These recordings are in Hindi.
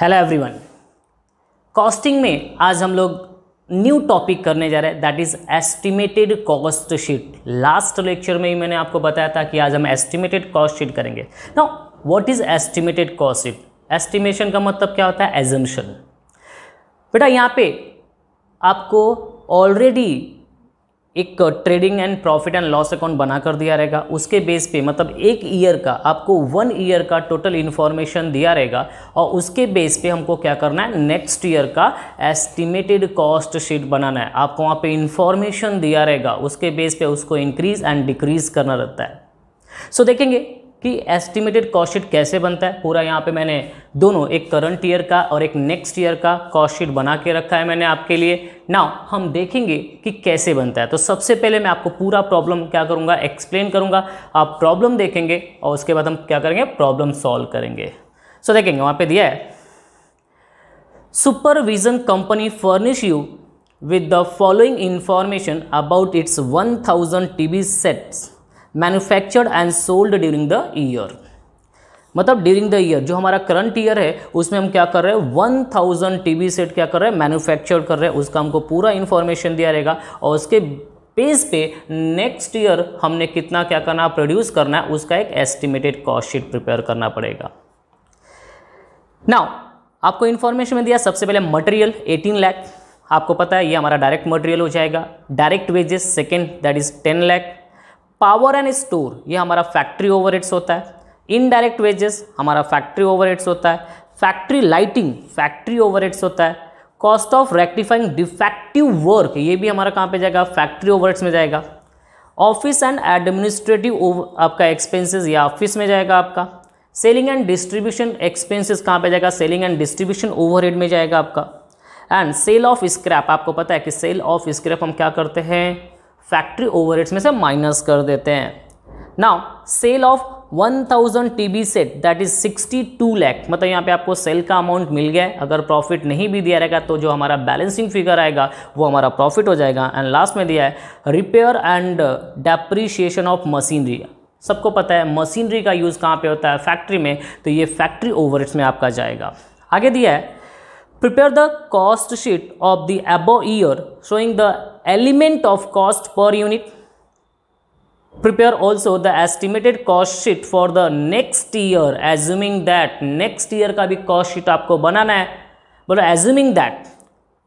हेलो एवरीवन कॉस्टिंग में आज हम लोग न्यू टॉपिक करने जा रहे हैं that is estimated cost sheet last lecture में ही मैंने आपको बताया था कि आज हम एस्टिमेटेड कॉस्ट शीट करेंगे ना what is estimated cost sheet estimation का मतलब क्या होता है एजम्पन बेटा यहाँ पे आपको ऑलरेडी एक trading and profit and loss account बना कर दिया रहेगा उसके बेस पे मतलब एक ईयर का आपको वन ईयर का टोटल इन्फॉर्मेशन दिया रहेगा और उसके बेस पे हमको क्या करना है नेक्स्ट ईयर का एस्टिमेटेड कॉस्ट शीट बनाना है आपको वहाँ पे इन्फॉर्मेशन दिया रहेगा उसके बेस पे उसको इंक्रीज एंड डिक्रीज करना रहता है सो so, देखेंगे कि एस्टिमेटेड कॉस्टशीट कैसे बनता है पूरा यहाँ पे मैंने दोनों एक करंट ईयर का और एक नेक्स्ट ईयर का कॉस्टशीट बना के रखा है मैंने आपके लिए नाउ हम देखेंगे कि कैसे बनता है तो सबसे पहले मैं आपको पूरा प्रॉब्लम क्या करूँगा एक्सप्लेन करूँगा आप प्रॉब्लम देखेंगे और उसके बाद हम क्या करेंगे प्रॉब्लम सॉल्व करेंगे सो so, देखेंगे वहाँ पर दिया है supervision company furnish you with the following information about its 1000 TV sets manufactured and sold during the year मतलब ड्यूरिंग द ईयर जो हमारा करंट ईयर है उसमें हम क्या कर रहे हैं वन थाउजेंड टी सेट क्या कर रहे हैं मैन्युफैक्चर कर रहे हैं उसका हमको पूरा इन्फॉर्मेशन दिया रहेगा और उसके पेज पे नेक्स्ट ईयर हमने कितना क्या करना प्रोड्यूस करना है उसका एक एस्टिमेटेड कॉस्ट शीट प्रिपेयर करना पड़ेगा नाउ आपको इन्फॉर्मेशन में दिया सबसे पहले मटेरियल 18 लाख आपको पता है ये हमारा डायरेक्ट मटेरियल हो जाएगा direct wages second that is 10 lakh power and store ये हमारा फैक्ट्री ओवरहेड्स होता है इनडायरेक्ट वेजेस हमारा फैक्ट्री ओवरहेड्स होता है फैक्ट्री लाइटिंग फैक्ट्री ओवरहेड्स होता है cost of rectifying defective work ये भी हमारा कहाँ पे जाएगा फैक्ट्री ओवरहेड्स में जाएगा ऑफिस एंड एडमिनिस्ट्रेटिव आपका एक्सपेंसेस या ऑफिस में जाएगा आपका सेलिंग एंड डिस्ट्रीब्यूशन एक्सपेंसेस कहाँ पे जाएगा सेलिंग एंड डिस्ट्रीब्यूशन ओवरहेड में जाएगा आपका एंड सेल ऑफ स्क्रैप आपको पता है कि सेल ऑफ स्क्रैप हम क्या करते हैं फैक्ट्री ओवरहेड्स में से माइनस कर देते हैं now sale of 1000 thousand TV set that is 62 lakh मतलब यहाँ पे आपको सेल का अमाउंट मिल गया अगर प्रॉफिट नहीं भी दिया रहेगा तो जो हमारा बैलेंसिंग फिगर आएगा वो हमारा प्रॉफिट हो जाएगा एंड लास्ट में दिया है repair and depreciation of machinery सबको पता है मशीनरी का यूज़ कहाँ पे होता है फैक्ट्री में तो ये फैक्ट्री ओवरहेड्स में आपका जाएगा आगे दिया है prepare the cost sheet of the above year showing the element of cost per unit prepare also the estimated cost sheet for the next year assuming that next year का भी cost sheet आपको बनाना है बोलो assuming that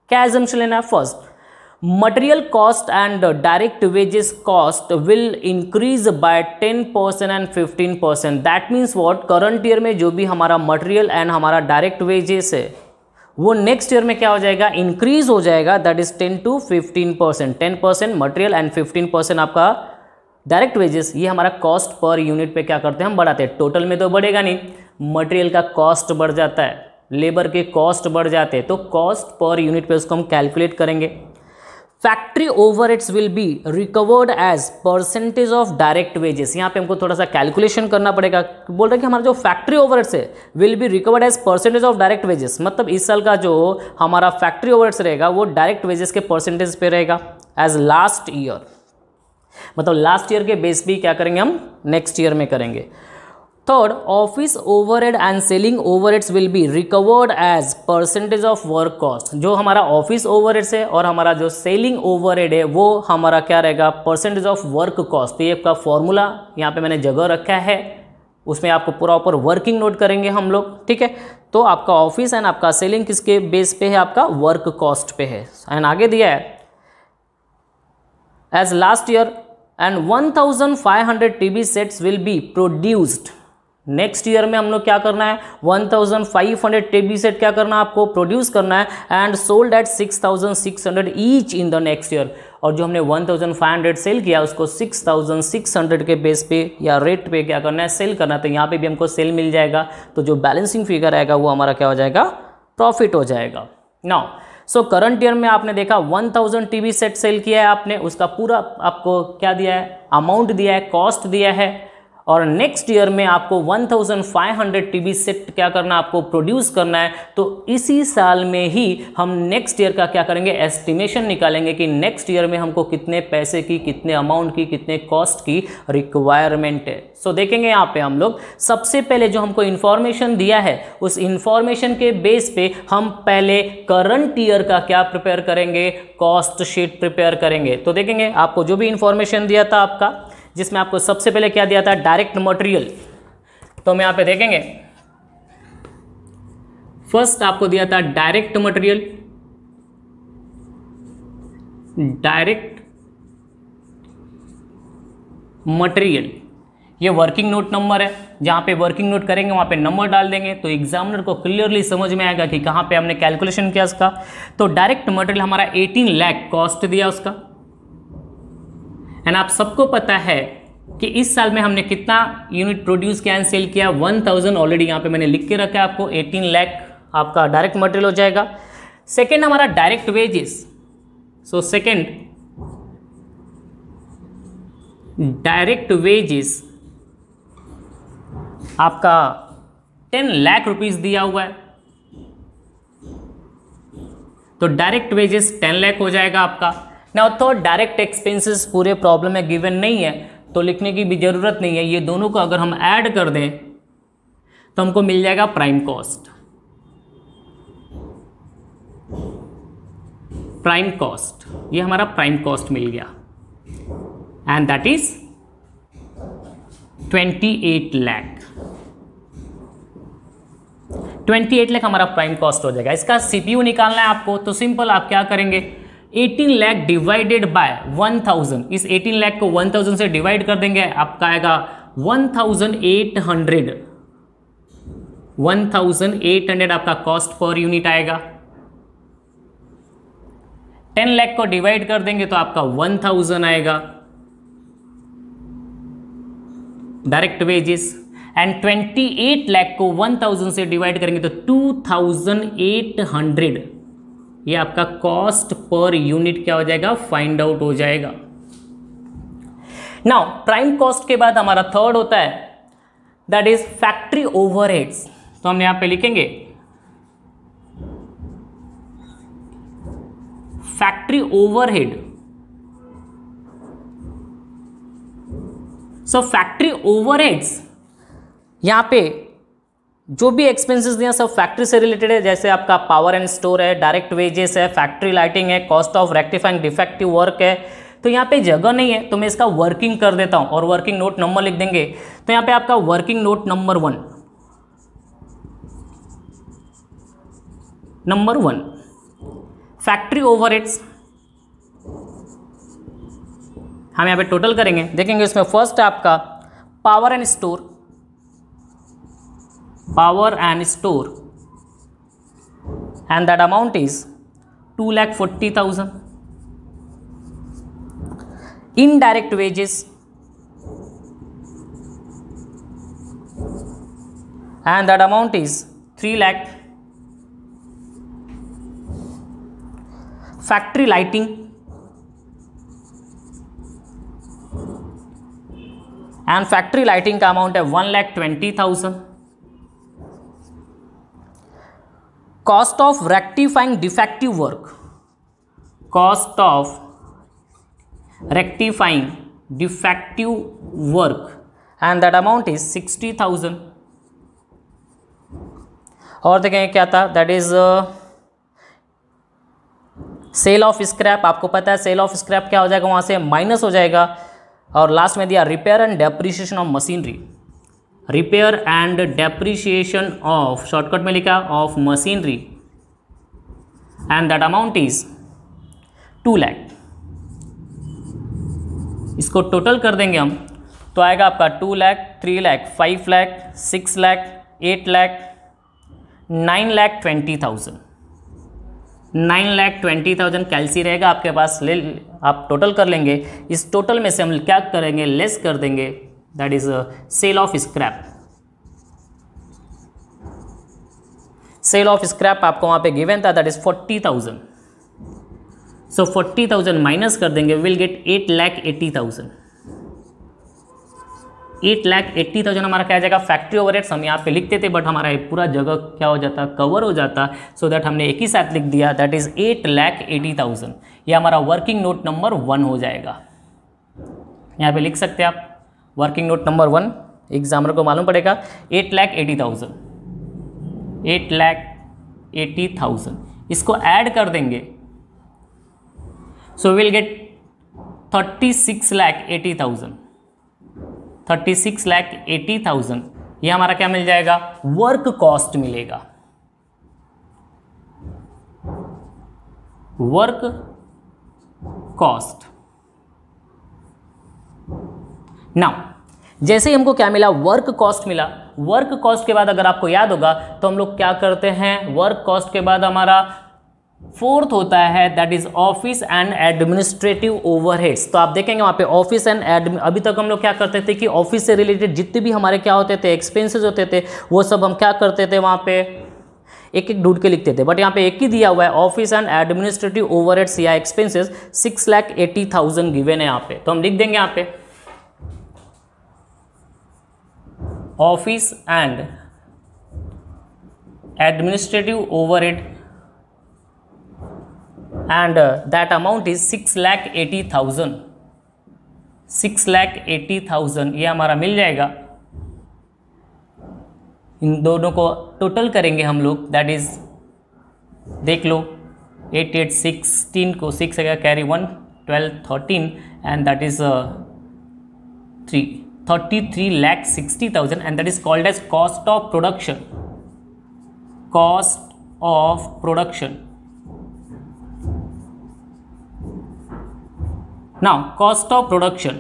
क्या assumption लेना है first material cost and direct wages cost will increase by 10 percent and 15 percent that means what current year में जो भी हमारा मटेरियल एंड हमारा डायरेक्ट वेजेस है वो नेक्स्ट ईयर में क्या हो जाएगा इंक्रीज हो जाएगा that is ten to fifteen percent ten percent material and fifteen percent आपका डायरेक्ट वेजेस ये हमारा कॉस्ट पर यूनिट पे क्या करते हैं हम बढ़ाते हैं टोटल में तो बढ़ेगा नहीं मटेरियल का कॉस्ट बढ़ जाता है लेबर के कॉस्ट बढ़ जाते हैं तो कॉस्ट पर यूनिट पे उसको हम कैलकुलेट करेंगे factory overheads will be recovered as percentage of direct wages यहाँ पे हमको थोड़ा सा कैलकुलेशन करना पड़ेगा बोल रहे कि हमारा जो फैक्ट्री ओवर है will be recovered as percentage of direct wages मतलब इस साल का जो हमारा फैक्ट्री ओवर रहेगा वो डायरेक्ट वेजेस के परसेंटेज पे रहेगा एज लास्ट ईयर मतलब लास्ट ईयर के बेस भी क्या करेंगे हम नेक्स्ट ईयर में करेंगे Third, office overhead and selling overheads will be recovered as percentage of work cost जो हमारा ऑफिस ओवरहेड्स है और हमारा जो सेलिंग ओवरहेड है वो हमारा क्या रहेगा परसेंटेज ऑफ वर्क कॉस्ट ये आपका फॉर्मूला यहाँ पे मैंने जगह रखा है उसमें आपको प्रॉपर वर्किंग नोट करेंगे हम लोग ठीक है तो आपका ऑफिस एंड आपका सेलिंग किसके बेस पे है आपका वर्क कॉस्ट पे है एंड आगे दिया है as last year and 1500 TV sets will be produced next year में हम लोग क्या करना है 1500 thousand five hundred TV set क्या करना है आपको प्रोड्यूस करना है and sold at 6600 thousand six hundred each in the next year और जो हमने 1500 सेल किया उसको 6600 के बेस पे या रेट पे क्या करना है सेल करना है तो यहाँ पे भी हमको सेल मिल जाएगा तो जो बैलेंसिंग फिगर आएगा वो हमारा क्या हो जाएगा प्रॉफिट हो जाएगा नाउ सो करंट ईयर में आपने देखा 1000 थाउजेंड टी सेट सेल किया है आपने उसका पूरा आपको क्या दिया है अमाउंट दिया है कॉस्ट दिया है और नेक्स्ट ईयर में आपको 1500 टीबी सेट क्या करना आपको प्रोड्यूस करना है तो इसी साल में ही हम नेक्स्ट ईयर का क्या करेंगे एस्टिमेशन निकालेंगे कि नेक्स्ट ईयर में हमको कितने पैसे की कितने अमाउंट की कितने कॉस्ट की रिक्वायरमेंट है सो so, देखेंगे यहाँ पे हम लोग सबसे पहले जो हमको इन्फॉर्मेशन दिया है उस इन्फॉर्मेशन के बेस पे हम पहले करंट ईयर का क्या प्रिपेयर करेंगे कॉस्ट शीट प्रिपेयर करेंगे तो देखेंगे आपको जो भी इन्फॉर्मेशन दिया था आपका जिसमें आपको सबसे पहले क्या दिया था डायरेक्ट मटेरियल तो हम यहाँ पे देखेंगे फर्स्ट आपको दिया था डायरेक्ट मटेरियल डायरेक्ट मटेरियल ये वर्किंग नोट नंबर है जहाँ पे वर्किंग नोट करेंगे वहाँ पे नंबर डाल देंगे तो एग्जामिनर को क्लियरली समझ में आएगा कि कहाँ पे हमने कैलकुलेशन किया उसका तो डायरेक्ट मटेरियल हमारा 18 लाख कॉस्ट दिया उसका एंड आप सबको पता है कि इस साल में हमने कितना यूनिट प्रोड्यूस किया एंड सेल किया 1000 ऑलरेडी यहाँ पे मैंने लिख के रखा है आपको 18 लाख आपका डायरेक्ट मटेरियल हो जाएगा सेकेंड हमारा direct wages so second direct wages आपका टेन लाख रुपीस दिया हुआ है तो डायरेक्ट वेजेस टेन लाख हो जाएगा आपका नाउ थर्ड डायरेक्ट एक्सपेंसेस पूरे प्रॉब्लम में गिवन नहीं है तो लिखने की भी ज़रूरत नहीं है ये दोनों को अगर हम ऐड कर दें तो हमको मिल जाएगा प्राइम कॉस्ट प्राइम कॉस्ट ये हमारा प्राइम कॉस्ट मिल गया and that is twenty eight lakh twenty eight lakh हमारा प्राइम कॉस्ट हो जाएगा इसका सीपीयू निकालना है आपको तो सिंपल आप क्या करेंगे 18 लाख डिवाइडेड बाय 1000 इस 18 लाख को 1000 से डिवाइड कर देंगे आपका आएगा 1800 1800 आपका कॉस्ट पर यूनिट आएगा 10 लाख को डिवाइड कर देंगे तो आपका 1000 आएगा डायरेक्ट वेजेस एंड 28 लाख को 1000 से डिवाइड करेंगे तो 2800 ये आपका कॉस्ट पर यूनिट क्या हो जाएगा फाइंड आउट हो जाएगा नाउ प्राइम कॉस्ट के बाद हमारा थर्ड होता है दैट इज फैक्ट्री ओवरहेड्स तो हम यहां पे लिखेंगे factory overhead so factory overheads यहां पे जो भी एक्सपेंसेस दिए सब फैक्ट्री से रिलेटेड है जैसे आपका पावर एंड स्टोर है डायरेक्ट वेजेस है फैक्ट्री लाइटिंग है cost of rectifying defective work है तो यहाँ पे जगह नहीं है तो मैं इसका वर्किंग कर देता हूँ और वर्किंग नोट नंबर लिख देंगे तो यहाँ पे आपका working note number one number one factory over हम यहाँ पे टोटल करेंगे देखेंगे इसमें फर्स्ट आपका power and store power and store and that amount is 2,40,000. Indirect wages and that amount is 3 lakh. Factory lighting and factory lighting amount of 1 one 20,000. Cost of rectifying defective work cost of rectifying defective work and that amount is sixty thousand और देखें क्या था that is sale of scrap आपको पता है सेल ऑफ स्क्रैप क्या हो जाएगा वहां से माइनस हो जाएगा और लास्ट में दिया repair and depreciation of machinery repair and depreciation of shortcut में लिखा of machinery and that amount is two lakh इसको टोटल कर देंगे हम तो आएगा आपका two lakh three lakh five lakh six lakh eight lakh nine lakh twenty thousand nine lakh twenty thousand कैलसी रहेगा आपके पास ले आप टोटल कर लेंगे इस टोटल में से हम क्या करेंगे लेस कर देंगे that is a uh, sale of scrap sale of scrap आपको वहां पे गिवन था that is forty thousand so forty thousand minus कर देंगे will get eight lakh eighty thousand eight lakh eighty thousand हमारा क्या जाएगा फैक्ट्री ओवर हम यहाँ पे लिखते थे बट हमारा ये पूरा जगह क्या हो जाता कवर हो जाता सो so दैट हमने एक ही साथ लिख दिया that is eight lakh eighty thousand यह हमारा वर्किंग नोट नंबर वन हो जाएगा यहाँ पे लिख सकते हैं आप working note number one examiner को मालूम पड़ेगा eight lakh eighty thousand eight lakh eighty thousand इसको ऐड कर देंगे so will get thirty six lakh eighty thousand thirty six lakh eighty thousand यह हमारा क्या मिल जाएगा वर्क कॉस्ट मिलेगा वर्क कॉस्ट नाउ जैसे ही हमको क्या मिला वर्क कॉस्ट मिला वर्क कॉस्ट के बाद अगर आपको याद होगा तो हम लोग क्या करते हैं वर्क कॉस्ट के बाद हमारा फोर्थ होता है that is office and administrative overheads तो आप देखेंगे वहाँ पे ऑफिस एंड एड अभी तक हम लोग क्या करते थे कि ऑफिस से रिलेटेड जितने भी हमारे क्या होते थे एक्सपेंसेस होते थे वो सब हम क्या करते थे वहाँ पे एक एक ढूंढ के लिखते थे बट यहाँ पे एक ही दिया हुआ है ऑफिस एंड एडमिनिस्ट्रेटिव ओवरहेड्स या expenses six lakh eighty thousand given है यहाँ पे तो हम लिख देंगे यहाँ पे office and administrative overhead and that amount is six lakh eighty thousand six lakh eighty thousand ये हमारा मिल जाएगा इन दोनों को टोटल करेंगे हम लोग दैट इज देख लो एट एट सिक्सटीन को six carry one twelve thirteen and that is three thirty three 33 sixty thousand and that is called as cost of production cost of production now cost of production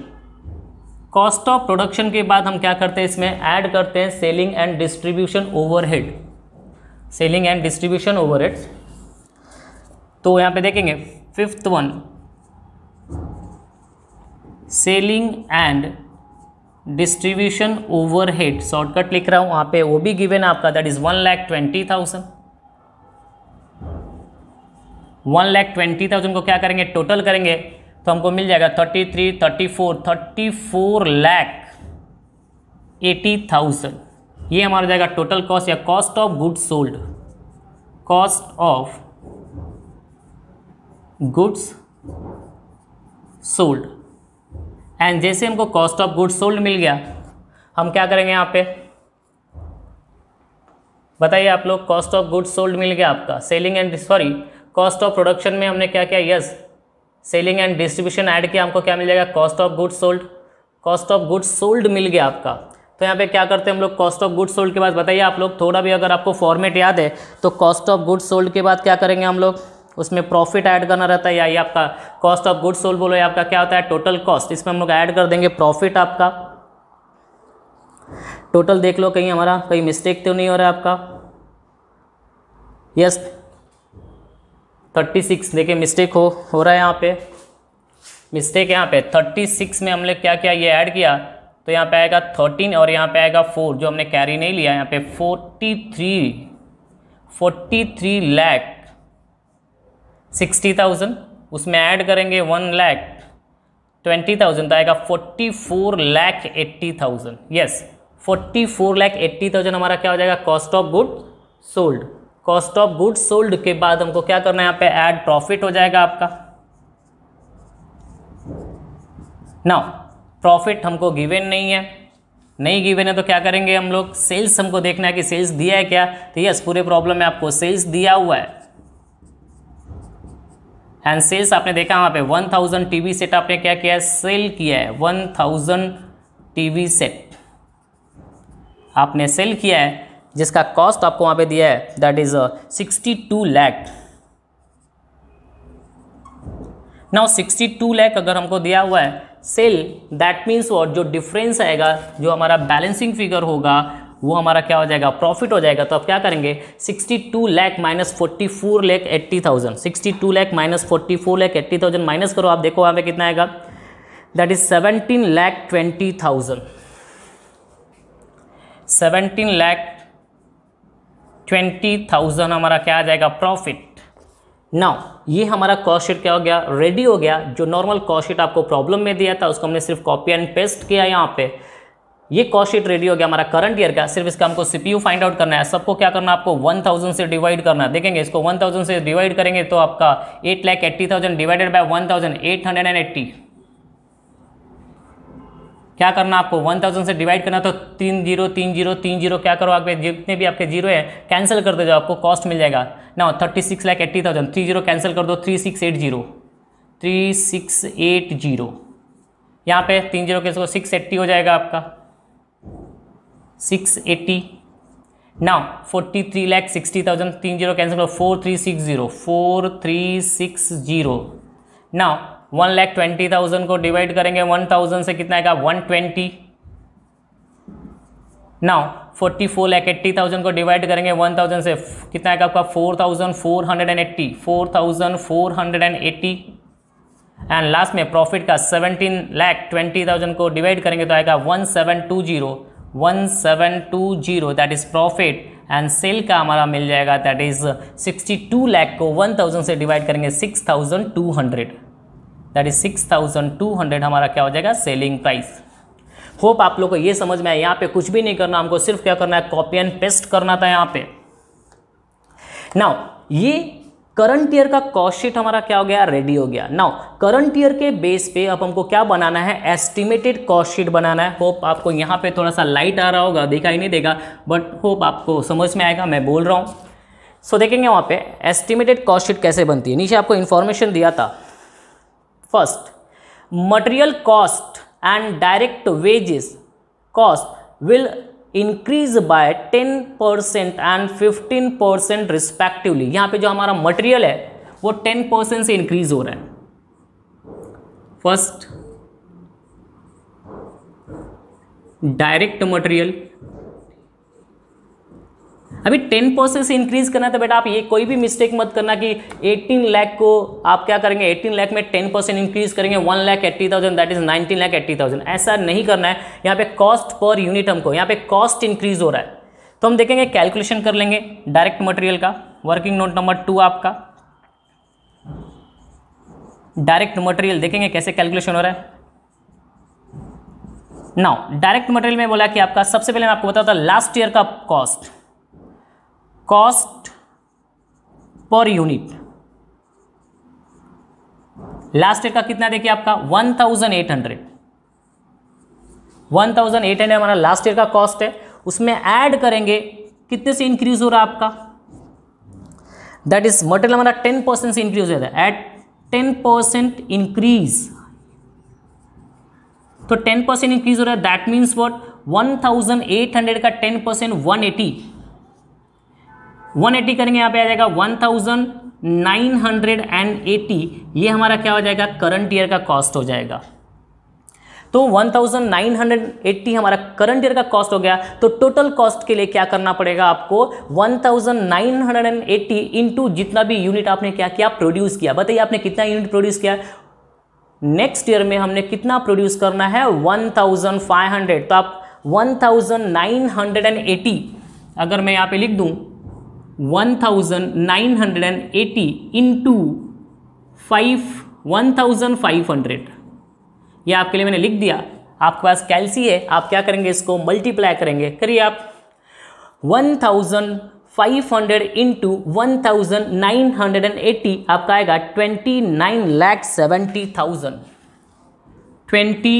cost of production के बाद हम क्या करते हैं इसमें ऐड करते हैं selling and distribution overhead selling and distribution overhead तो यहां पे देखेंगे fifth one selling and distribution overhead shortcut लिख रहा हूं वहां पे वो भी गिवेन आपका that is one lakh twenty thousand one lakh twenty thousand को क्या करेंगे टोटल करेंगे तो हमको मिल जाएगा thirty three thirty four thirty four lakh eighty thousand ये हमारा जाएगा टोटल कॉस्ट या cost of good sold cost of goods sold and जैसे हमको कॉस्ट ऑफ गुड्स सोल्ड मिल गया हम क्या करेंगे यहाँ पे बताइए आप लोग कॉस्ट ऑफ गुड्स सोल्ड मिल गया आपका selling and sorry cost of production में हमने क्या किया yes selling and distribution add किया हमको क्या मिल जाएगा cost of goods sold cost of goods sold मिल गया आपका तो यहाँ पे क्या करते हैं हम लोग कॉस्ट ऑफ गुड्स सोल्ड के बाद बताइए आप लोग थोड़ा भी अगर आपको फॉर्मेट याद है तो कॉस्ट ऑफ गुड्स सोल्ड के बाद क्या करेंगे हम लोग उसमें प्रॉफिट ऐड करना रहता है या ये आपका कॉस्ट ऑफ गुड्स सोल्ड बोलो या आपका क्या होता है टोटल कॉस्ट इसमें हम लोग ऐड कर देंगे प्रॉफिट आपका टोटल देख लो कहीं हमारा कहीं मिस्टेक तो नहीं हो रहा है आपका यस थर्टी सिक्स देखिए मिस्टेक हो हो रहा है यहाँ पे मिस्टेक यहाँ पे थर्टी सिक्स में हमने क्या किया ये ऐड किया तो यहाँ पे आएगा थर्टीन और यहाँ पे आएगा फोर जो हमने कैरी नहीं लिया यहाँ पे forty three forty three lakh sixty thousand उसमें ऐड करेंगे वन लैख ट्वेंटी थाउजेंड तो आएगा forty four lakh eighty thousand yes forty four lakh eighty thousand हमारा क्या हो जाएगा cost of good sold cost of good sold के बाद हमको क्या करना है यहाँ पे ऐड प्रॉफिट हो जाएगा आपका नाउ प्रॉफिट हमको गिवेन नहीं है नहीं गिवेन है तो क्या करेंगे हम लोग सेल्स हमको देखना है कि सेल्स दिया है क्या तो यस पूरे प्रॉब्लम में आपको सेल्स दिया हुआ है एंड सेल्स आपने देखा वहाँ पे 1000 थाउजेंड टी सेट आपने क्या किया है सेल किया है 1000 थाउजेंड टी सेट आपने सेल किया है जिसका कॉस्ट आपको वहाँ पे दिया है that is sixty two lakh now sixty two lakh अगर हमको दिया हुआ है सेल दैट मीन्स और जो डिफरेंस आएगा जो हमारा बैलेंसिंग फिगर होगा वो हमारा क्या हो जाएगा प्रॉफिट हो जाएगा तो आप क्या करेंगे 62 lakh minus 44 lakh 80,000 62 lakh minus 44 lakh 80,000 minus करो आप देखो वहाँ पे कितना आएगा दैट इज 17 लाख 20,000 17 लाख 20,000 हमारा क्या आ जाएगा प्रॉफिट नाउ ये हमारा कॉस्ट शीट क्या हो गया रेडी हो गया जो नॉर्मल कॉस्ट शीट आपको प्रॉब्लम में दिया था उसको हमने सिर्फ कॉपी एंड पेस्ट किया यहाँ पे ये कॉस्ट शीट रेडी हो गया हमारा करंट ईयर का सिर्फ इसका हमको सीपीयू फाइंड आउट करना है सबको क्या करना है आपको 1000 से डिवाइड करना है देखेंगे इसको 1000 से डिवाइड करेंगे तो आपका eight lakh eighty thousand divided by one thousand eight hundred and eighty क्या करना आपको 1000 से डिवाइड करना तो तीन जीरो तीन जीरो तीन जीरो क्या करो आपके जितने भी आपके जीरो है कैंसिल कर दो जाओ आपको कॉस्ट मिल जाएगा ना thirty six lakh eighty thousand three zero cancel कर दो three six eight zero three six eight zero यहाँ पे तीन जीरो के सिक्स एट्टी हो जाएगा आपका six eighty now forty three lakh sixty thousand तीन जीरो कैंसिल करो four three six zero four three six zero now one lakh twenty thousand को डिवाइड करेंगे वन थाउजेंड से कितना आएगा one twenty now forty four lakh eighty thousand को डिवाइड करेंगे वन थाउजेंड से कितना आएगा आपका four thousand four hundred and eighty four thousand four hundred and eighty and last में प्रॉफिट का सेवनटीन लैख ट्वेंटी थाउजेंड को डिवाइड करेंगे तो आएगा one seven two zero one seven two zero that is profit and sale का हमारा मिल जाएगा that is sixty two lakh को वन थाउजेंड से डिवाइड करेंगे six thousand two hundred that is six thousand two hundred हमारा क्या हो जाएगा सेलिंग प्राइस होप आप लोग को ये समझ में आए यहाँ पे कुछ भी नहीं करना हमको सिर्फ क्या करना है कॉपी एंड पेस्ट करना था यहाँ पे नाउ ये करंट ईयर का कॉस्ट शीट हमारा क्या हो गया रेडी हो गया नाउ करंट ईयर के बेस पे अब हमको क्या बनाना है एस्टिमेटेड कॉस्ट शीट बनाना है होप आपको यहाँ पे थोड़ा सा लाइट आ रहा होगा दिखाई नहीं देगा बट होप आपको समझ में आएगा मैं बोल रहा हूँ सो so, देखेंगे वहाँ पे एस्टिमेटेड कॉस्ट शीट कैसे बनती है नीचे आपको इन्फॉर्मेशन दिया था first material cost and direct wages cost will increase by 10 percent and 15 percent respectively यहाँ पे जो हमारा मटेरियल है वो 10 परसेंट से इंक्रीज हो रहा है फर्स्ट डायरेक्ट मटेरियल अभी टेन परसेंट से इंक्रीज करना तो बेटा आप ये कोई भी मिस्टेक मत करना कि एटीन लाख को आप क्या करेंगे एटीन लाख में टेन परसेंट इंक्रीज करेंगे one lakh eighty thousand that is nineteen lakh eighty thousand ऐसा नहीं करना है यहाँ पे कॉस्ट पर यूनिट हमको यहाँ पे कॉस्ट इंक्रीज हो रहा है तो हम देखेंगे कैलकुलेशन कर लेंगे डायरेक्ट मटेरियल का वर्किंग नोट नंबर टू आपका डायरेक्ट मटेरियल देखेंगे कैसे कैलकुलेशन हो रहा है नाउ डायरेक्ट मटेरियल में बोला कि आपका सबसे पहले मैं आपको बताता लास्ट ईयर का cost cost per unit last year का कितना देखिए आपका one thousand eight hundred one thousand eight hundred हमारा लास्ट ईयर का कॉस्ट है उसमें ऐड करेंगे कितने से इंक्रीज हो रहा है आपका दैट इज मटेरियल हमारा टेन परसेंट से इंक्रीज तो हो रहा है एट टेन परसेंट इंक्रीज तो टेन परसेंट इंक्रीज हो रहा है that means what one thousand eight hundred का टेन परसेंट वन एटी 180 करेंगे यहाँ पे आ जाएगा one thousand nine hundred and eighty ये हमारा क्या हो जाएगा करंट ईयर का कॉस्ट हो जाएगा तो 1980 हमारा करंट ईयर का कॉस्ट हो गया तो टोटल कॉस्ट के लिए क्या करना पड़ेगा आपको 1980 इनटू जितना भी यूनिट आपने क्या किया प्रोड्यूस किया बताइए आपने कितना यूनिट प्रोड्यूस किया नेक्स्ट ईयर में हमने कितना प्रोड्यूस करना है 1500 तो आप 1980 अगर मैं यहाँ पे लिख दूँ 1980 इनटू 5 1500 ये आपके लिए मैंने लिख दिया आपके पास कैलसी है आप क्या करेंगे इसको मल्टीप्लाई करेंगे करिए आप 1500 इंटू एटी आपका आएगा 29 lakh seventy thousand twenty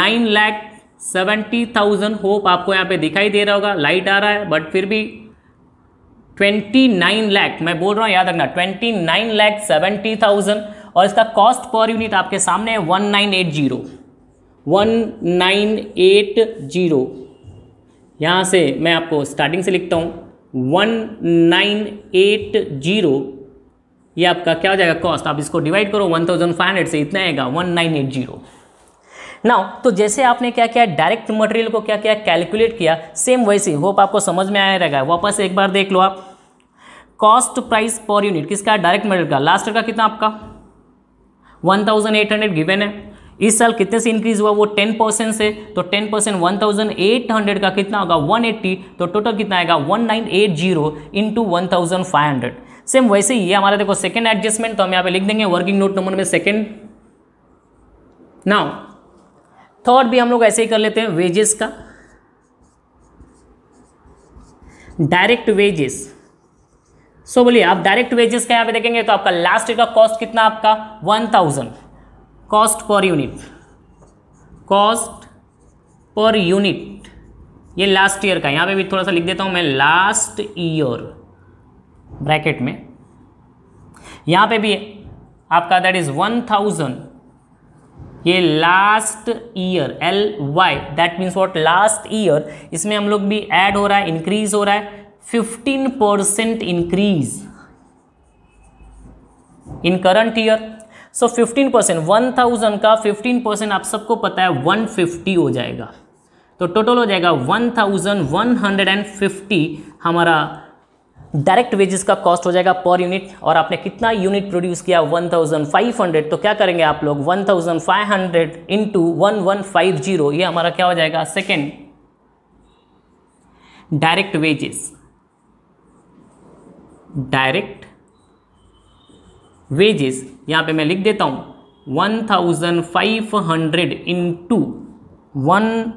nine lakh seventy thousand hope आपको यहाँ पे दिखाई दे रहा होगा लाइट आ रहा है बट फिर भी ट्वेंटी नाइन लैख मैं बोल रहा हूँ याद रखना twenty nine lakh seventy thousand और इसका कॉस्ट पर यूनिट आपके सामने है one nine eight zero one nine eight zero यहाँ से मैं आपको स्टार्टिंग से लिखता हूँ वन नाइन एट जीरो ये आपका क्या हो जाएगा कॉस्ट आप इसको डिवाइड करो वन थाउजेंड फाइव हंड्रेड से इतना आएगा one nine eight zero now तो जैसे आपने क्या किया डायरेक्ट मटेरियल को क्या किया कैलकुलेट किया सेम वैसे होप आपको समझ में आया रहेगा वापस एक बार देख लो आप कॉस्ट प्राइस पर यूनिट किसका डायरेक्ट मटेरियल का लास्ट का कितना आपका 1800 गिवन है इस साल कितने से इंक्रीज हुआ वो 10 परसेंट से तो 10 परसेंट वन का कितना होगा 180 तो टोटल कितना आएगा 1980 nine eight zero into same वैसे ही हमारा देखो सेकेंड एडजस्टमेंट तो हम यहाँ पे लिख देंगे वर्किंग नोट नंबर में सेकेंड नाउ थर्ड भी हम लोग ऐसे ही कर लेते हैं वेजेस का डायरेक्ट वेजेस सो बोलिए आप डायरेक्ट वेजेस का यहाँ पे देखेंगे तो आपका लास्ट ईयर का कॉस्ट कितना आपका one thousand cost per unit cost per unit ये लास्ट ईयर का यहाँ पे भी थोड़ा सा लिख देता हूँ मैं लास्ट ईयर ब्रैकेट में यहाँ पे भी आपका दैट इज वन थाउजेंड ये last year L Y that means what last year इसमें हम लोग भी एड हो रहा है इंक्रीज हो रहा है fifteen percent increase in current year so fifteen percent one thousand का फिफ्टीन परसेंट आप सबको पता है वन फिफ्टी हो जाएगा तो टोटल हो जाएगा one thousand one hundred and fifty हमारा डायरेक्ट वेजेस का कॉस्ट हो जाएगा पर यूनिट और आपने कितना यूनिट प्रोड्यूस किया 1500 तो क्या करेंगे आप लोग 1500 five hundred one one five zero ये हमारा क्या हो जाएगा second direct wages direct wages यहां पे मैं लिख देता हूं 1500 thousand five hundred into one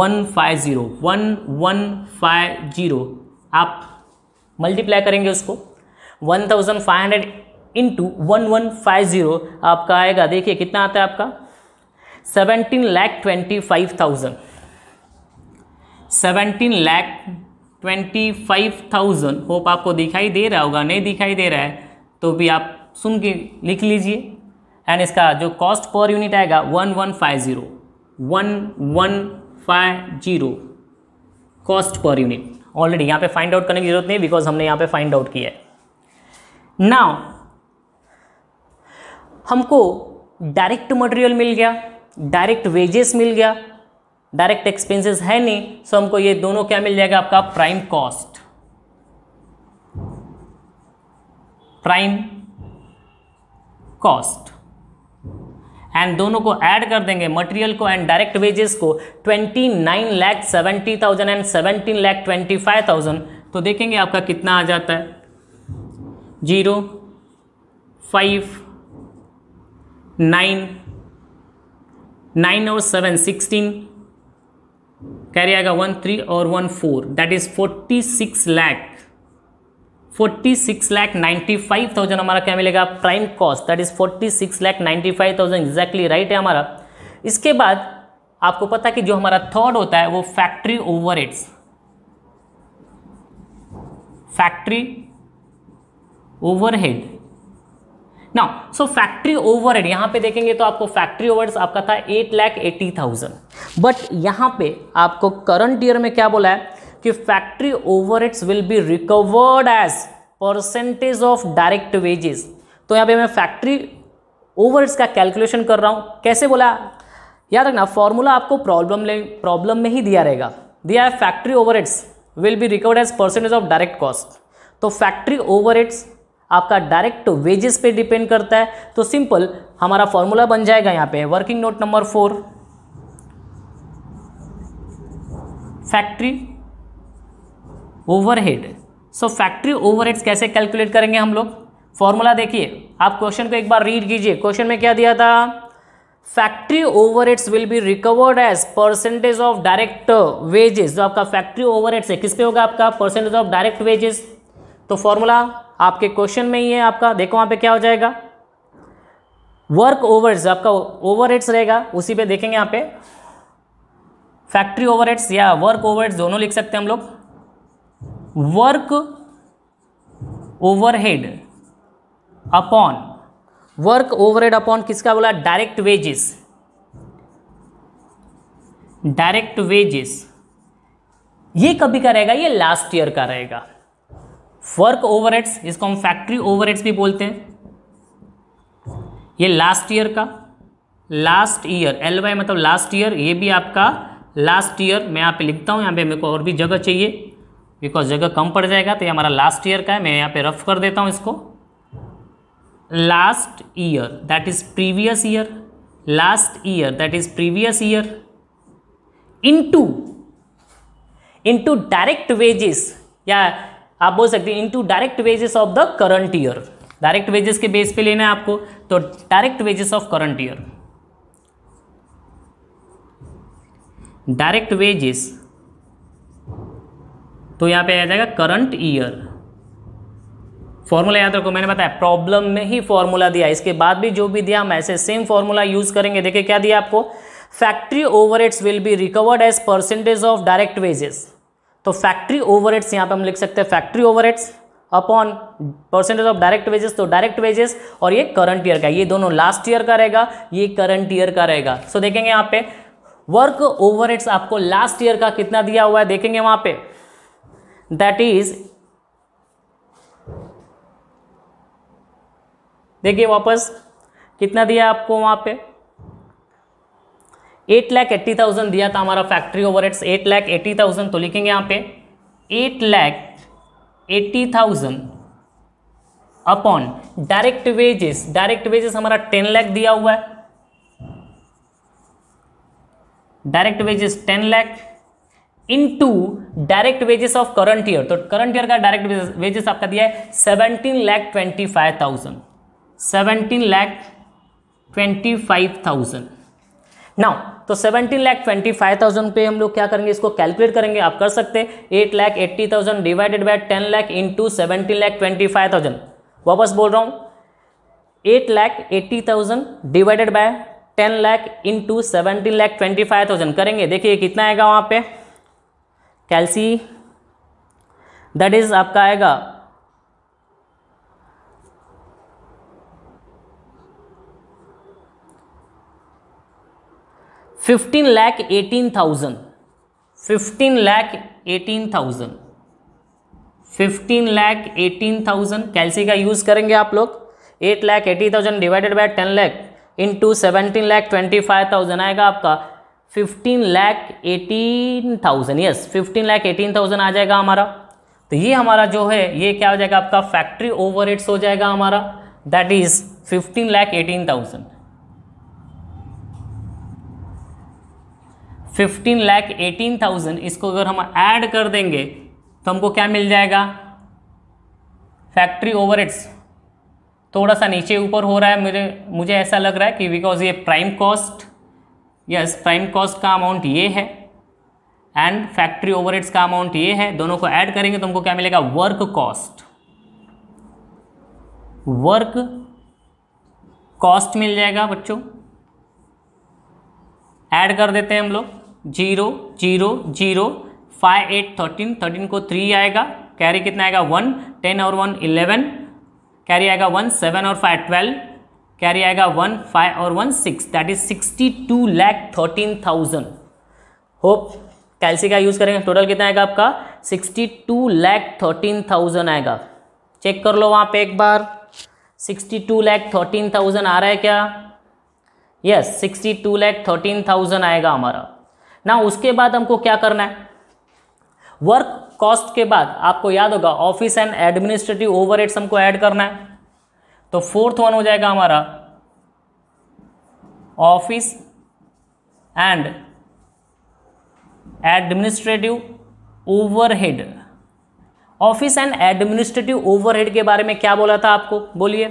one five zero one one five zero आप मल्टीप्लाई करेंगे उसको one thousand five hundred into one one five zero आपका आएगा देखिए कितना आता है आपका seventeen lakh twenty five thousand seventeen lakh twenty five thousand hope आपको दिखाई दे रहा होगा नहीं दिखाई दे रहा है तो भी आप सुन के लिख लीजिए एंड इसका जो कॉस्ट पर यूनिट आएगा one one five zero one one five zero cost per unit already यहां पे फाइंड आउट करने की जरूरत नहीं बिकॉज हमने यहां पे फाइंड आउट किया है नाउ हमको डायरेक्ट मटेरियल मिल गया डायरेक्ट वेजेस मिल गया डायरेक्ट एक्सपेंसेस है नहीं सो हमको ये दोनों क्या मिल जाएगा आपका prime cost prime cost and दोनों को ऐड कर देंगे मटेरियल को एंड डायरेक्ट वेजेस को twenty nine lakh seventy thousand and seventeen lakh twenty five thousand तो देखेंगे आपका कितना आ जाता है जीरो फाइव नाइन नाइन और सेवन सिक्सटीन कैरी आएगा वन थ्री और one four that is forty six lakh forty six lakh ninety five thousand हमारा क्या मिलेगा prime cost that is forty six lakh ninety five thousand exactly right है हमारा इसके बाद आपको पता कि जो हमारा थर्ड होता है वो फैक्ट्री ओवर फैक्ट्री ओवरहेड ना सो फैक्ट्री ओवरहेड यहां पे देखेंगे तो आपको फैक्ट्री ओवरहेड्स आपका था eight lakh eighty thousand but यहां पे आपको करंट ईयर में क्या बोला है कि factory over will be recovered as percentage of direct wages तो यहाँ पे मैं फैक्ट्री ओवर का कैलकुलेशन कर रहा हूँ कैसे बोला याद रखना फॉर्मूला आपको प्रॉब्लम प्रॉब्लम में ही दिया रहेगा दिया है factory over will be recovered as percentage of direct cost तो फैक्ट्री ओवर आपका डायरेक्ट वेजेस पे डिपेंड करता है तो सिंपल हमारा फॉर्मूला बन जाएगा यहाँ पे working note number four factory overhead so factory overheads कैसे कैलकुलेट करेंगे हम लोग फॉर्मूला देखिए आप क्वेश्चन को एक बार रीड कीजिए क्वेश्चन में क्या दिया था factory overheads will be recovered as percentage of direct wages जो आपका फैक्ट्री ओवरहेड्स है किस पे होगा आपका परसेंटेज ऑफ डायरेक्ट वेजेस तो फॉर्मूला आपके क्वेश्चन में ही है आपका देखो वहाँ पे क्या हो जाएगा वर्क ओवरहेड्स आपका ओवरहेड्स रहेगा उसी पे देखेंगे यहाँ पे फैक्ट्री ओवरहेड्स या वर्क ओवरहेड्स दोनों लिख सकते हैं हम लोग work overhead upon work overhead upon किसका बोला डायरेक्ट वेजेस डायरेक्ट वेजेस ये कभी का रहेगा ये लास्ट ईयर का रहेगा वर्क ओवरहेड्स इसको हम फैक्ट्री ओवरहेड्स भी बोलते हैं ये लास्ट ईयर का लास्ट ईयर एल वाई मतलब लास्ट ईयर ये भी आपका लास्ट ईयर मैं यहाँ पे लिखता हूँ यहाँ पे मेरे को और भी जगह चाहिए बिकॉज जगह कम पड़ जाएगा तो ये हमारा लास्ट ईयर का है मैं यहाँ पे रफ कर देता हूँ इसको last year that is previous year last year that is previous year into into direct wages या आप बोल सकते हैं into direct wages of the current year direct wages के बेस पे लेना है आपको तो direct wages of current year direct wages तो यहाँ पे आ जाएगा करंट ईयर फॉर्मूला याद रखो मैंने बताया प्रॉब्लम में ही फॉर्मूला दिया इसके बाद भी जो भी दिया हम ऐसे सेम फॉर्मूला यूज करेंगे देखिए क्या दिया आपको factory overheads will be recovered as percentage of direct wages तो फैक्ट्री ओवरहेड्स यहाँ पे हम लिख सकते हैं factory overheads upon percentage of direct wages तो डायरेक्ट वेजेस और ये करंट ईयर का ये दोनों लास्ट ईयर का रहेगा ये करंट ईयर का रहेगा सो so, देखेंगे यहाँ पे वर्क ओवरहेड्स आपको लास्ट ईयर का कितना दिया हुआ है देखेंगे वहाँ पे दैट इज देखिए वापस कितना दिया आपको वहां पे एट लैख एट्टी थाउजेंड दिया था हमारा factory overheads eight lakh eighty thousand तो लिखेंगे यहां पे eight lakh eighty thousand upon direct wages direct wages हमारा टेन लैख दिया हुआ है direct wages ten lakh into direct wages of current year तो करंट ईयर का डायरेक्ट वेजेस आपका दिया है seventeen lakh twenty five thousand seventeen lakh twenty five thousand now तो seventeen lakh twenty five thousand पे हम लोग क्या करेंगे इसको कैलकुलेट करेंगे आप कर सकते हैं eight lakh eighty thousand divided by ten lakh into seventeen lakh twenty five thousand वापस बोल रहा हूँ eight lakh eighty thousand divided by ten lakh into seventeen lakh twenty five thousand करेंगे देखिए कितना आएगा वहाँ पे कैल्सी दैट इज आपका आएगा fifteen lakh eighteen thousand fifteen lakh eighteen thousand fifteen lakh eighteen thousand calci का यूज़ करेंगे आप लोग eight lakh eighty thousand divided by ten lakh into seventeen lakh twenty five thousand आएगा आपका fifteen lakh eighteen thousand yes fifteen lakh eighteen thousand आ जाएगा हमारा तो ये हमारा जो है ये क्या हो जाएगा आपका फैक्ट्री ओवर हो जाएगा हमारा that is fifteen lakh eighteen thousand fifteen lakh eighteen thousand इसको अगर हम ऐड कर देंगे तो हमको क्या मिल जाएगा फैक्ट्री ओवर थोड़ा सा नीचे ऊपर हो रहा है मेरे मुझे ऐसा लग रहा है कि बिकॉज ये prime cost yes prime cost का अमाउंट ये है एंड फैक्ट्री ओवरहेड्स का अमाउंट ये है दोनों को ऐड करेंगे तो हमको क्या मिलेगा वर्क कॉस्ट वर्क कॉस्ट मिल जाएगा बच्चों ऐड कर देते हैं हम लोग zero zero zero five eight thirteen thirteen को थ्री आएगा कैरी कितना आएगा वन टेन और वन इलेवन कैरी आएगा वन सेवन और फाइव ट्वेल्व कैरी आएगा वन फाइव और one six that is sixty two lakh thirteen thousand hope calci का यूज़ करेंगे टोटल कितना आएगा आपका sixty two lakh thirteen thousand आएगा चेक कर लो वहाँ पे एक बार sixty two lakh thirteen thousand आ रहा है क्या yes sixty two lakh thirteen thousand आएगा हमारा ना उसके बाद हमको क्या करना है वर्क कॉस्ट के बाद आपको याद होगा ऑफिस एंड एडमिनिस्ट्रेटिव ओवर हमको ऐड करना है तो फोर्थ वन हो जाएगा हमारा office and administrative overhead office and administrative overhead के बारे में क्या बोला था आपको बोलिए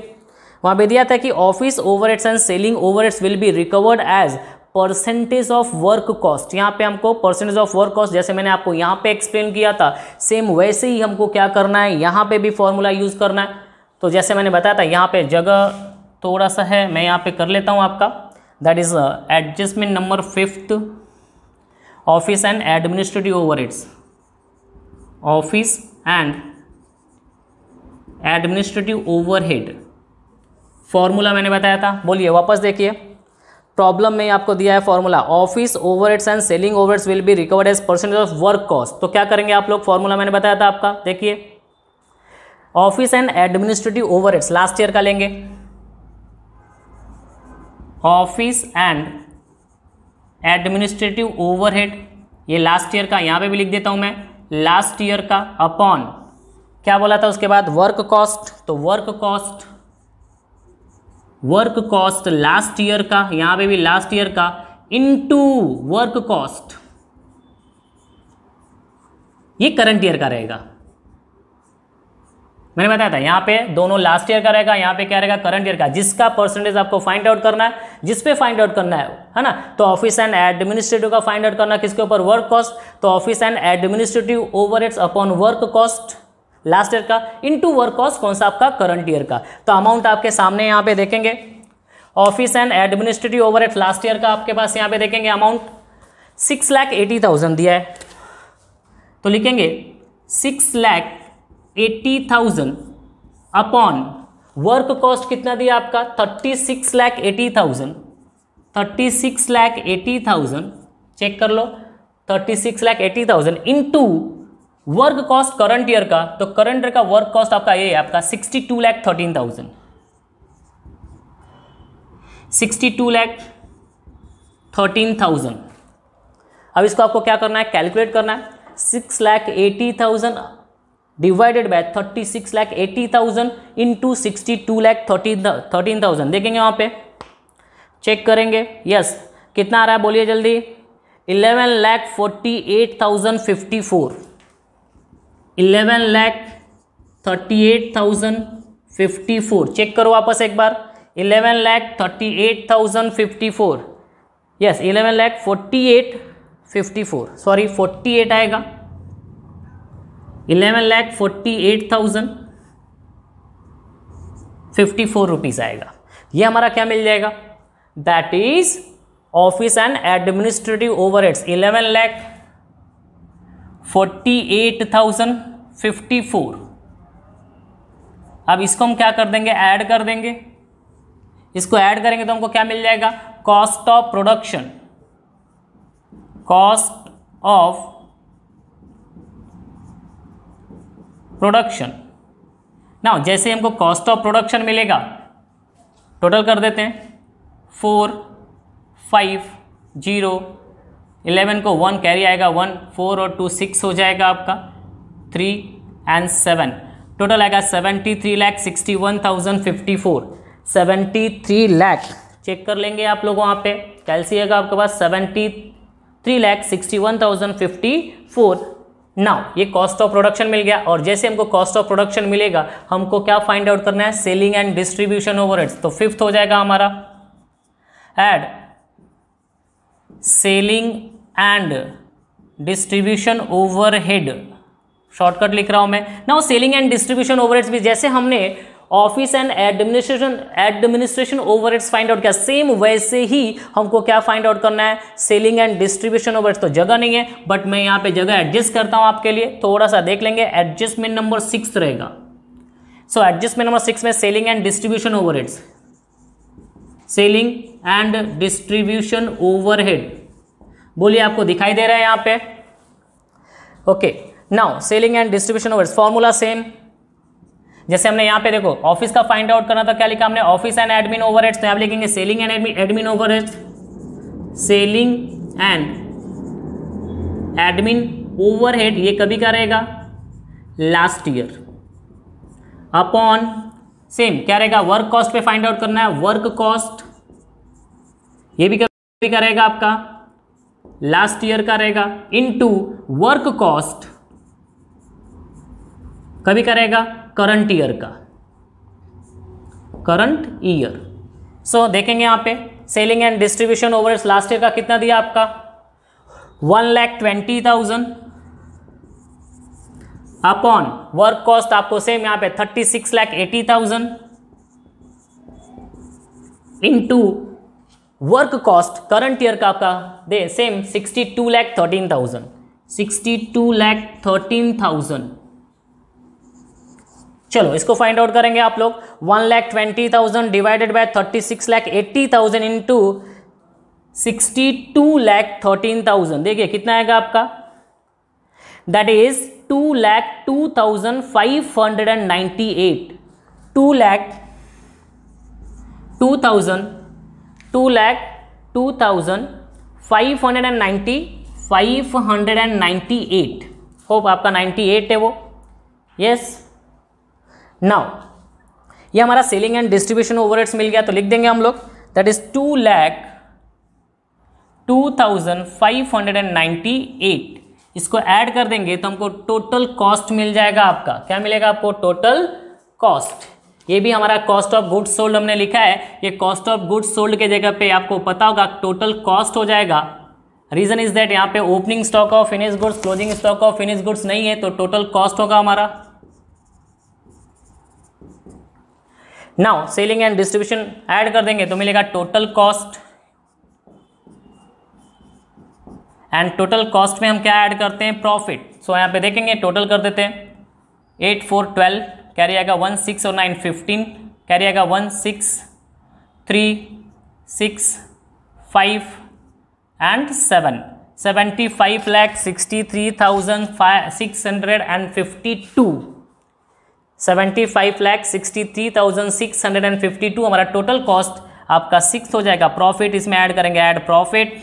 वहां पे दिया था कि office overheads and selling overheads will be recovered as percentage of work cost यहां पे हमको परसेंटेज ऑफ वर्क कॉस्ट जैसे मैंने आपको यहां पे एक्सप्लेन किया था सेम वैसे ही हमको क्या करना है यहां पे भी फॉर्मूला यूज़ करना है तो जैसे मैंने बताया था यहाँ पे जगह थोड़ा सा है मैं यहाँ पे कर लेता हूँ आपका that is adjustment number fifth office and administrative over office and administrative overhead formula मैंने बताया था बोलिए वापस देखिए प्रॉब्लम में आपको दिया है formula office overheads and selling overheads will be recovered as percentage of work cost तो क्या करेंगे आप लोग फॉर्मूला मैंने बताया था आपका देखिए office and administrative overheads last year का लेंगे ऑफिस एंड एडमिनिस्ट्रेटिव ओवरहेड ये लास्ट ईयर का यहां पे भी लिख देता हूं मैं लास्ट ईयर का अपॉन क्या बोला था उसके बाद वर्क कॉस्ट तो work cost work cost last year का यहां पे भी लास्ट ईयर का इनटू वर्क कॉस्ट ये करंट ईयर का रहेगा मैंने बताया था यहाँ पे दोनों लास्ट ईयर का रहेगा यहाँ पे क्या रहेगा करंट ईयर का जिसका परसेंटेज आपको फाइंड आउट करना है जिस पे फाइंड आउट करना है है ना तो ऑफिस एंड एडमिनिस्ट्रेटिव का फाइंड आउट करना किसके ऊपर वर्क कॉस्ट तो office and administrative over upon work cost last year का इंटू वर्क कॉस्ट कौन सा आपका करंट ईयर का तो अमाउंट आपके सामने यहाँ पे देखेंगे office and administrative over last year का आपके पास यहाँ पे देखेंगे amount six lakh eighty thousand दिया है तो लिखेंगे six lakh eighty thousand upon work cost कितना दिया आपका thirty six lakh eighty thousand thirty six lakh eighty thousand check कर लो thirty six lakh eighty thousand into work cost current year का तो करंट ईयर का वर्क कॉस्ट आपका ये है आपका sixty two lakh thirteen thousand sixty two lakh thirteen thousand अब इसको आपको क्या करना है कैलकुलेट करना है six lakh eighty thousand divided by thirty six lakh eighty thousand into sixty two lakh thirty thirteen thousand देखेंगे वहाँ पे चेक करेंगे यस yes. कितना आ रहा है बोलिए जल्दी eleven lakh forty eight thousand fifty four eleven lakh thirty eight thousand fifty four check करो वापस एक बार eleven lakh thirty eight thousand fifty four yes eleven lakh forty eight fifty four sorry forty eight आएगा eleven lakh forty eight thousand fifty four rupees आएगा ये हमारा क्या मिल जाएगा that is office and administrative over heads eleven lakh forty eight thousand fifty four अब इसको हम क्या कर देंगे ऐड कर देंगे इसको ऐड करेंगे तो हमको क्या मिल जाएगा cost of production cost of production ना जैसे हमको कॉस्ट ऑफ प्रोडक्शन मिलेगा टोटल कर देते हैं फोर फाइव जीरो इलेवन को वन कैरी आएगा वन फोर और टू सिक्स हो जाएगा आपका थ्री एंड सेवन टोटल आएगा seventy three lakh sixty one thousand fifty four seventy three lakh check कर लेंगे आप लोग वहाँ पे आएगा आपके पास seventy three lakh sixty one thousand fifty four now ये कॉस्ट ऑफ प्रोडक्शन मिल गया और जैसे हमको कॉस्ट ऑफ प्रोडक्शन मिलेगा हमको क्या फाइंड आउट करना है सेलिंग एंड डिस्ट्रीब्यूशन ओवरहेड्स तो फिफ्थ हो जाएगा हमारा add selling and distribution overhead shortcut लिख रहा हूं मैं now selling and distribution overheads भी जैसे हमने office and administration administration overheads find out क्या सेम वैसे ही हमको क्या फाइंड आउट करना है सेलिंग एंड डिस्ट्रीब्यूशन ओवर तो जगह नहीं है बट मैं यहाँ पे जगह एडजस्ट करता हूँ आपके लिए थोड़ा सा देख लेंगे एडजस्टमेंट नंबर सिक्स रहेगा सो एडजस्टमेंट नंबर सिक्स में selling and distribution over selling and distribution overhead बोलिए आपको दिखाई दे रहा है यहाँ पे okay now selling and distribution over formula same जैसे हमने यहाँ पे देखो ऑफिस का फाइंड आउट करना था क्या लिखा हमने ऑफिस एंड एडमिन ओवर तो यहाँ लिखेंगे selling and admin over selling and admin overhead ये कभी का रहेगा लास्ट ईयर अपॉन सेम क्या रहेगा वर्क कॉस्ट पे फाइंड आउट करना है वर्क कॉस्ट ये भी कभी का रहेगा आपका लास्ट ईयर का रहेगा इन टू वर्क कॉस्ट कभी का रहेगा करंट ईयर का करंट ईयर सो देखेंगे यहां पे selling and distribution over last year का कितना दिया आपका one lakh twenty thousand upon work cost आपको सेम यहां पे thirty six lakh eighty thousand into work cost current year का आपका दे same sixty two lakh thirteen thousand sixty two lakh thirteen thousand चलो इसको फाइंड आउट करेंगे आप लोग one lakh twenty thousand divided by thirty six lakh eighty thousand into sixty two lakh thirteen thousand देखिए कितना आएगा आपका that is two lakh two thousand five hundred and ninety eight two lakh two thousand two lakh two thousand five hundred and ninety five hundred and ninety eight hope आपका नाइन्टी एट है वो यस yes. नाउ ये हमारा सेलिंग एंड डिस्ट्रीब्यूशन ओवरहेड्स मिल गया तो लिख देंगे हम लोग that is two lakh two thousand five hundred and ninety eight इसको ऐड कर देंगे तो हमको टोटल कॉस्ट मिल जाएगा आपका क्या मिलेगा आपको टोटल कॉस्ट ये भी हमारा कॉस्ट ऑफ गुड्स सोल्ड हमने लिखा है ये कॉस्ट ऑफ गुड्स सोल्ड के जगह पे आपको पता होगा टोटल कॉस्ट हो जाएगा रीजन इज दैट यहाँ पे opening stock of finish goods closing stock of finish goods नहीं है तो टोटल कॉस्ट होगा हमारा now selling and distribution add कर देंगे तो मिलेगा total cost and total cost में हम क्या ऐड करते हैं प्रॉफिट सो यहाँ पे देखेंगे टोटल कर देते हैं एट फोर ट्वेल्व कैरी आएगा वन सिक्स और नाइन फिफ्टीन कैरी आएगा one six three six five and seven seventy five lakh sixty three thousand five six hundred and fifty two seventy five lakh sixty three thousand six hundred and fifty two हमारा टोटल कॉस्ट आपका सिक्स हो जाएगा प्रॉफिट इसमें ऐड करेंगे ऐड प्रॉफिट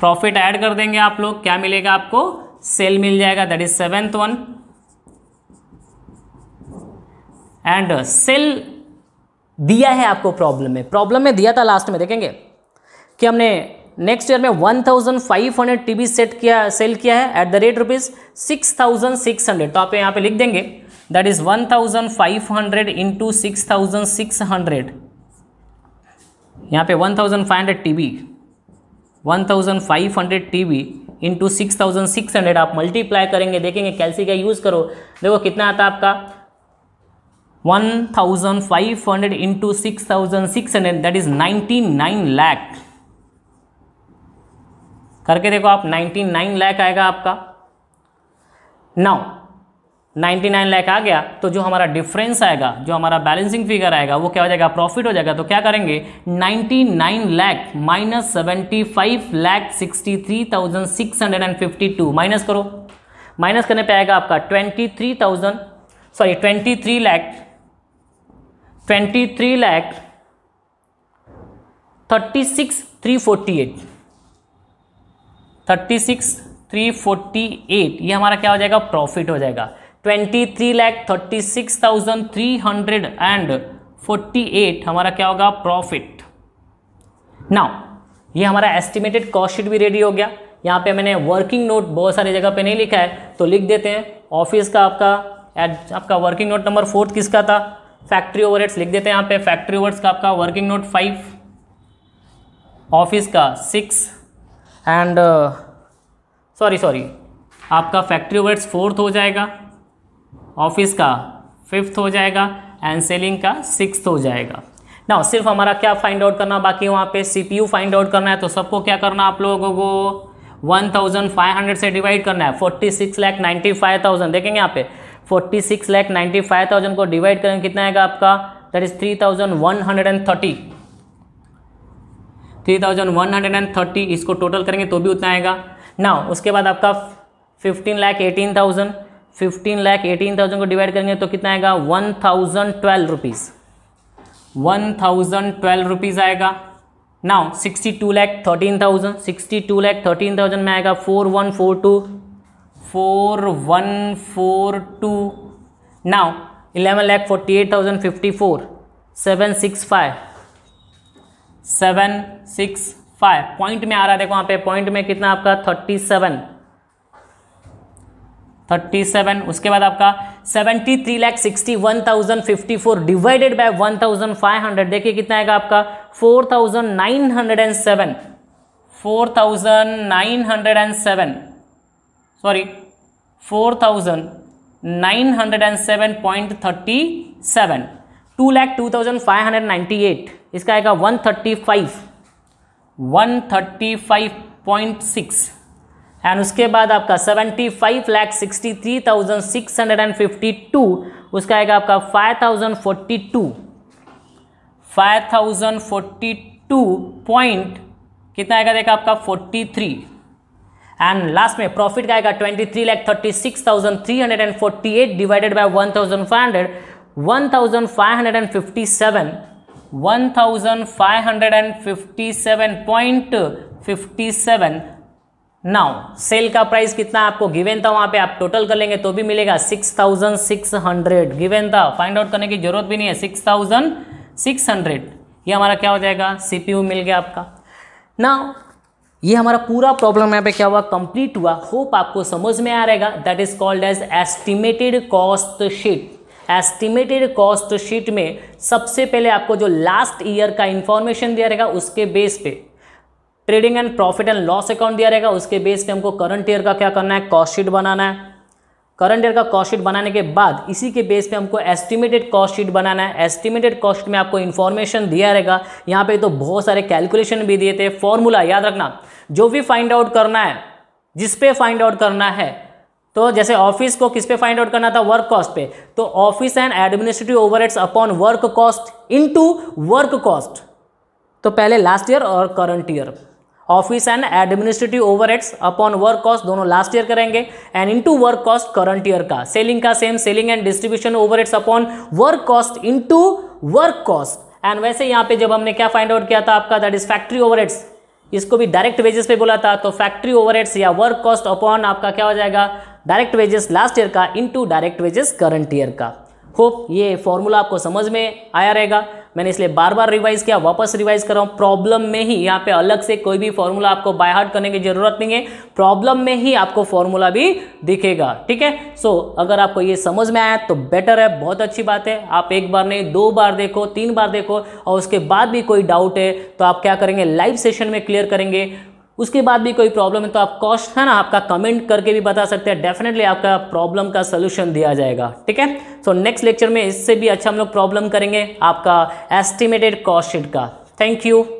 प्रॉफिट ऐड कर देंगे आप लोग क्या मिलेगा आपको सेल मिल जाएगा that is seventh one and sale दिया है आपको प्रॉब्लम में प्रॉब्लम में दिया था लास्ट में देखेंगे कि हमने नेक्स्ट ईयर में one thousand five 1500 TB set किया सेल किया है at the rate rupees six thousand six hundred तो आप यहाँ पे लिख देंगे that is one thousand five hundred into six thousand six hundred यहाँ पे one thousand five hundred T B one thousand five hundred T B into six thousand six hundred आप मल्टीप्लाई करेंगे देखेंगे कैलसी का यूज़ करो देखो कितना आता आपका one thousand five hundred into six thousand six hundred that is ninety nine lakh करके देखो आप 99 लाख आएगा आपका नौ 99 लाख आ गया तो जो हमारा डिफरेंस आएगा जो हमारा बैलेंसिंग फिगर आएगा वो क्या हो जाएगा प्रॉफिट हो जाएगा तो क्या करेंगे 99 lakh minus seventy five lakh sixty three thousand six hundred and fifty two minus करो माइनस करने पे आएगा आपका twenty three thousand sorry twenty three lakh twenty three lakh thirty six three forty eight thirty six three forty eight ये हमारा क्या हो जाएगा प्रॉफिट हो जाएगा twenty three lakh thirty six thousand three hundred and forty eight हमारा क्या होगा प्रॉफिट नाउ ये हमारा एस्टिमेटेड कॉस्ट शीट भी रेडी हो गया यहाँ पे मैंने वर्किंग नोट बहुत सारी जगह पे नहीं लिखा है तो लिख देते हैं ऑफिस का आपका एड आपका वर्किंग नोट नंबर फोर्थ किसका था फैक्ट्री ओवरहेड्स लिख देते हैं यहाँ पे फैक्ट्री ओवरहेड्स का आपका वर्किंग नोट फाइव ऑफिस का सिक्स एंड सॉरी सॉरी आपका फैक्ट्री वर्ड्स फोर्थ हो जाएगा ऑफिस का फिफ्थ हो जाएगा एंड सेलिंग का सिक्स हो जाएगा ना सिर्फ हमारा क्या फाइंड आउट करना बाकी वहाँ पे सीपीयू फाइंड आउट करना है तो सबको क्या करना आप लोगों को 1500 से डिवाइड करना है 46 फाइव थाउजेंड देखेंगे यहाँ पे 46 फाइव थाउजेंड को डिवाइड करेंगे कितना आएगा आपका that is thirty three thousand one hundred and thirty इसको टोटल करेंगे तो भी उतना आएगा ना उसके बाद आपका fifteen lakh eighteen thousand fifteen lakh eighteen thousand को डिवाइड करेंगे तो कितना आएगा one thousand twelve rupees one thousand twelve rupees आएगा now sixty two lakh thirteen thousand sixty two lakh thirteen thousand में आएगा four one four two four one four two now eleven lakh forty eight thousand fifty four seven six five seven six five point में आ रहा है देखो वहाँ पे पॉइंट में कितना आपका थर्टी सेवन थर्टी सेवन उसके बाद आपका seventy three lakh sixty one thousand fifty four divided by one thousand five hundred देखिए कितना आएगा आपका four thousand nine hundred and seven four thousand nine hundred and seven sorry four thousand nine hundred and seven point thirty seven two lakh two thousand five hundred ninety eight इसका आएगा one thirty five one thirty five point six and उसके बाद आपका seventy five lakh sixty three thousand six hundred and fifty two उसका आएगा आपका five thousand forty two five thousand forty two point कितना आएगा देखा आपका फोर्टी थ्री एंड लास्ट में प्रॉफिट का आएगा twenty three lakh thirty six thousand three hundred and forty eight divided by one thousand five hundred 1557 now sale का प्राइस कितना आपको गिवेन था वहां पे आप टोटल कर लेंगे तो भी मिलेगा 6600 गिवेन था फाइंड आउट करने की जरूरत भी नहीं है 6600 ये हमारा क्या हो जाएगा सीपीयू मिल गया आपका नाउ ये हमारा पूरा प्रॉब्लम यहाँ पे क्या हुआ कंप्लीट हुआ होप आपको समझ में आ रहेगा that is called as estimated cost sheet estimated cost sheet में सबसे पहले आपको जो लास्ट ईयर का इंफॉर्मेशन दिया रहेगा उसके बेस पे trading and profit and loss account दिया रहेगा उसके बेस पे हमको करंट ईयर का क्या करना है कॉस्ट शीट बनाना है करंट ईयर का कॉस्ट शीट बनाने के बाद इसी के बेस पे हमको एस्टिमेटेड कॉस्ट शीट बनाना है एस्टिमेटेड कॉस्ट में आपको इन्फॉर्मेशन दिया रहेगा यहाँ पे तो बहुत सारे कैलकुलेशन भी दिए थे फॉर्मूला याद रखना जो भी फाइंड आउट करना है जिस पे फाइंड आउट करना है तो जैसे ऑफिस को किस पे फाइंड आउट करना था वर्क कॉस्ट पे तो office and administrative overheads upon work cost into work cost तो पहले लास्ट ईयर और current year office and administrative overheads upon work cost दोनों लास्ट ईयर करेंगे and into work cost current year का सेलिंग का same selling and distribution over upon work cost into work cost and वैसे यहाँ पे जब हमने क्या फाइंड आउट किया था आपका दैट इज फैक्ट्री ओवर इसको भी डायरेक्ट वेजेस पे बोला था तो फैक्ट्री ओवरहेड्स या वर्क कॉस्ट अपॉन आपका क्या हो जाएगा डायरेक्ट वेजेस लास्ट ईयर का into direct wages current year का होप ये फॉर्मूला आपको समझ में आया रहेगा मैंने इसलिए बार बार रिवाइज किया वापस रिवाइज कर रहा हूँ प्रॉब्लम में ही यहाँ पे अलग से कोई भी फॉर्मूला आपको बाय हार्ट करने की जरूरत नहीं है प्रॉब्लम में ही आपको फॉर्मूला भी दिखेगा ठीक है सो अगर आपको ये समझ में आया तो बेटर है बहुत अच्छी बात है आप एक बार नहीं दो बार देखो तीन बार देखो और उसके बाद भी कोई डाउट है तो आप क्या करेंगे लाइव सेशन में क्लियर करेंगे उसके बाद भी कोई प्रॉब्लम है तो आप कॉस्ट है ना आपका कमेंट करके भी बता सकते हैं डेफिनेटली आपका प्रॉब्लम का सोल्यूशन दिया जाएगा ठीक है सो नेक्स्ट लेक्चर में इससे भी अच्छा हम लोग प्रॉब्लम करेंगे आपका एस्टिमेटेड कॉस्ट शीट का थैंक यू